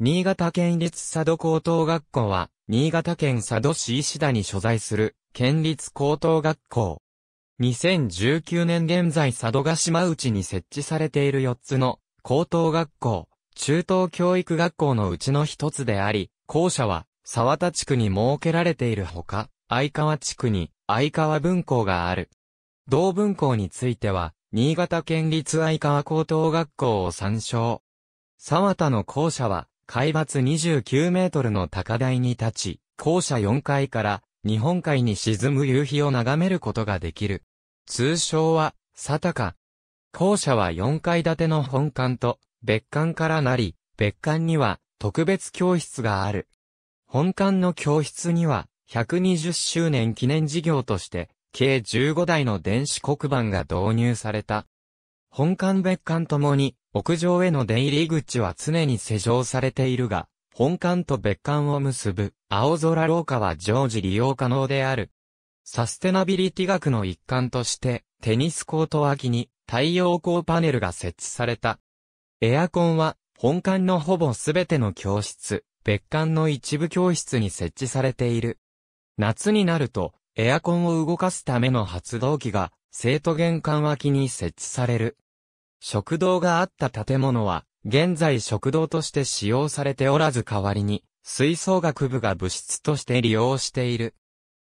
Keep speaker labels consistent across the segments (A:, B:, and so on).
A: 新潟県立佐渡高等学校は、新潟県佐渡市石田に所在する、県立高等学校。2019年現在佐渡島内に設置されている4つの、高等学校、中等教育学校のうちの一つであり、校舎は、沢田地区に設けられているほか、相川地区に、相川分校がある。同分校については、新潟県立相川高等学校を参照。沢田の校舎は、海抜29メートルの高台に立ち、校舎4階から日本海に沈む夕日を眺めることができる。通称は、佐高。校舎は4階建ての本館と別館からなり、別館には特別教室がある。本館の教室には、120周年記念事業として、計15台の電子黒板が導入された。本館別館ともに、屋上への出入り口は常に施錠されているが、本館と別館を結ぶ青空廊下は常時利用可能である。サステナビリティ学の一環として、テニスコート脇に太陽光パネルが設置された。エアコンは、本館のほぼすべての教室、別館の一部教室に設置されている。夏になると、エアコンを動かすための発動機が、生徒玄関脇に設置される。食堂があった建物は、現在食堂として使用されておらず代わりに、吹奏楽部が部室として利用している。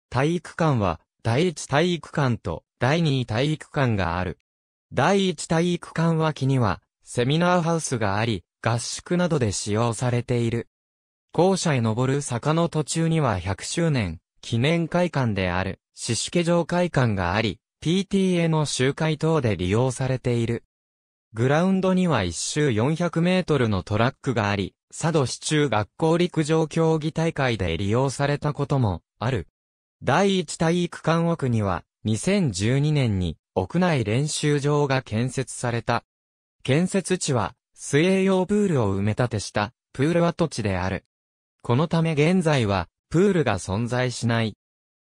A: 体育館は、第一体育館と第二体育館がある。第一体育館脇には、セミナーハウスがあり、合宿などで使用されている。校舎へ登る坂の途中には100周年、記念会館である、四死家城会館があり、PTA の集会等で利用されている。グラウンドには一周400メートルのトラックがあり、佐渡市中学校陸上競技大会で利用されたこともある。第一体育館奥には、2012年に屋内練習場が建設された。建設地は、水泳用プールを埋め立てした、プール跡地である。このため現在は、プールが存在しない。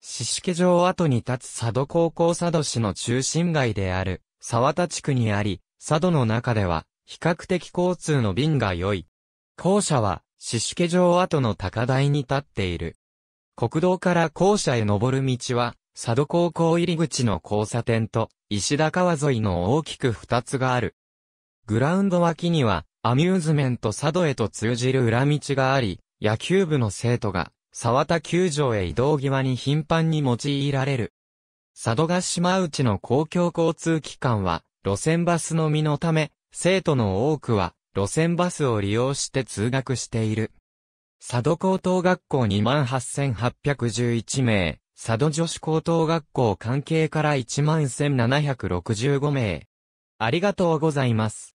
A: 四式場跡に立つ佐渡高校佐渡市の中心街である、沢田地区にあり、佐渡の中では、比較的交通の便が良い。校舎は、四シケ城跡の高台に立っている。国道から校舎へ登る道は、佐渡高校入り口の交差点と、石田川沿いの大きく二つがある。グラウンド脇には、アミューズメント佐渡へと通じる裏道があり、野球部の生徒が、沢田球場へ移動際に頻繁に用いられる。佐渡ヶ島内の公共交通機関は、路線バスのみのため、生徒の多くは、路線バスを利用して通学している。佐渡高等学校28,811名、佐渡女子高等学校関係から11,765名。ありがとうございます。